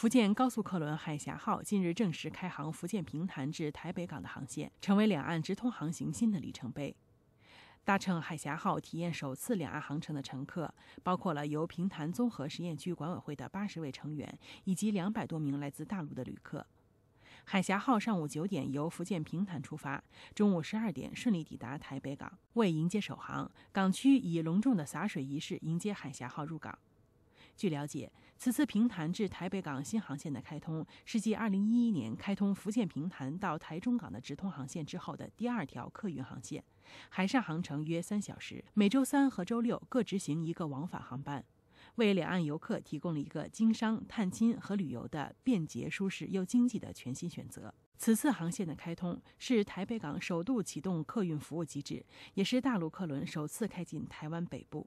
福建高速客轮“海峡号”近日正式开航福建平潭至台北港的航线，成为两岸直通航行新的里程碑。搭乘“海峡号”体验首次两岸航程的乘客，包括了由平潭综合实验区管委会的八十位成员，以及两百多名来自大陆的旅客。“海峡号”上午九点由福建平潭出发，中午十二点顺利抵达台北港。为迎接首航，港区以隆重的洒水仪式迎接“海峡号”入港。据了解，此次平潭至台北港新航线的开通，是继2011年开通福建平潭到台中港的直通航线之后的第二条客运航线。海上航程约三小时，每周三和周六各执行一个往返航班，为两岸游客提供了一个经商、探亲和旅游的便捷、舒适又经济的全新选择。此次航线的开通是台北港首度启动客运服务机制，也是大陆客轮首次开进台湾北部。